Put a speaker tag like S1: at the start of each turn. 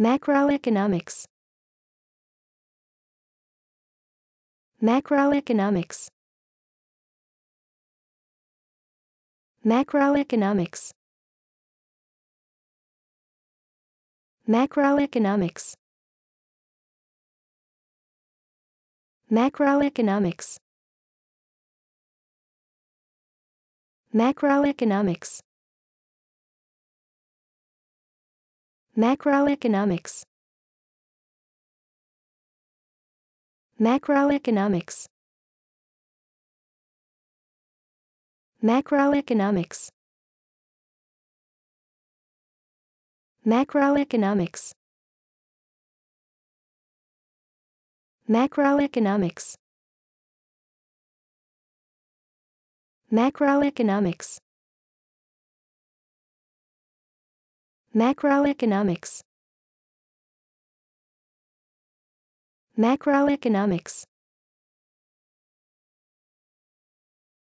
S1: Macroeconomics Macroeconomics Macroeconomics Macroeconomics Macroeconomics Macroeconomics Macroeconomics Macroeconomics Macroeconomics Macroeconomics Macroeconomics Macroeconomics Macroeconomics Macroeconomics